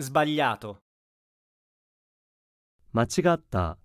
sbagliato 間違った